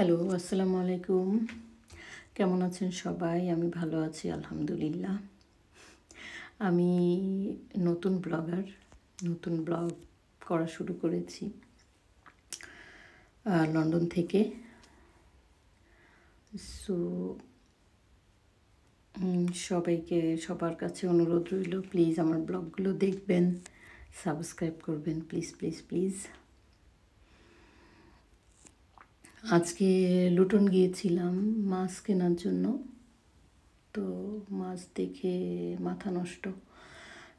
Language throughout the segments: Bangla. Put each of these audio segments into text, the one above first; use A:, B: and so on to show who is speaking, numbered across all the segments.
A: হ্যালো আসসালামু আলাইকুম কেমন আছেন সবাই আমি ভালো আছি আলহামদুলিল্লাহ আমি নতুন ব্লগার নতুন ব্লগ করা শুরু করেছি লন্ডন থেকে সো সবাইকে সবার কাছে অনুরোধ রইল প্লিজ আমার ব্লগগুলো দেখবেন সাবস্ক্রাইব করবেন প্লিজ প্লিজ প্লিজ আজকে লুটন গিয়েছিলাম মাছ কেনার জন্য তো মাছ দেখে মাথা নষ্ট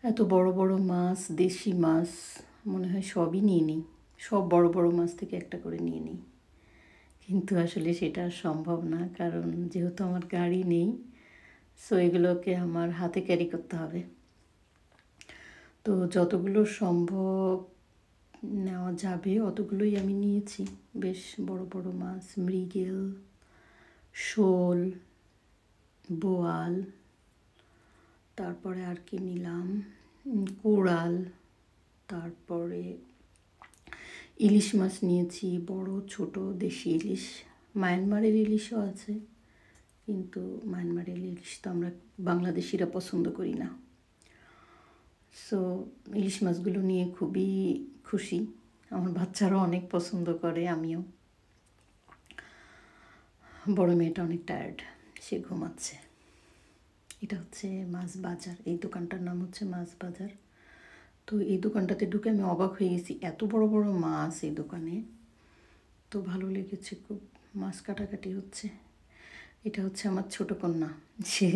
A: এত বড় বড় মাছ দেশি মাছ মনে হয় সবই নিয়ে নিই সব বড় বড় মাছ থেকে একটা করে নিয়ে নিই কিন্তু আসলে সেটা সম্ভব না কারণ যেহেতু আমার গাড়ি নেই সো এগুলোকে আমার হাতে ক্যারি করতে হবে তো যতগুলো সম্ভব নেওয়া যাবে অতগুলোই আমি নিয়েছি বেশ বড় বড় মাছ মৃগেল শোল বোয়াল তারপরে আর কি নিলাম কোড়াল তারপরে ইলিশ মাছ নিয়েছি বড় ছোট দেশি ইলিশ মায়ানমারের ইলিশও আছে কিন্তু মায়ানমারের ইলিশ তো আমরা বাংলাদেশিরা পছন্দ করি না সো ইলিশ মাছগুলো নিয়ে খুবই খুশি আমার বাচ্চারাও অনেক পছন্দ করে আমিও বড় মেয়েটা অনেক টায়ার্ড সে ঘুমাচ্ছে এটা হচ্ছে মাছ বাজার এই দোকানটার নাম হচ্ছে মাছ বাজার তো এই দোকানটাতে ঢুকে আমি অবাক হয়ে গেছি এত বড় বড় মাছ এই দোকানে তো ভালো লেগেছে খুব মাছ কাটাকাটি হচ্ছে এটা হচ্ছে আমার ছোট কন্যা সে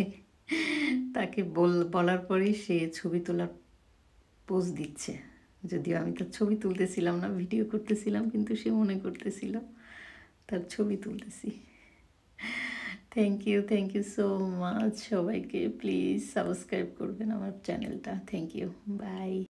A: তাকে বল বলার পরেই সে ছবি তোলার পোজ দিচ্ছে যদিও আমি তার ছবি তুলতেছিলাম না ভিডিও করতেছিলাম কিন্তু সে মনে করতেছিল তার ছবি তুলতেছি thank you thank you so much সবাইকে প্লিজ সাবস্ক্রাইব করবেন আমার চ্যানেলটা থ্যাংক ইউ বাই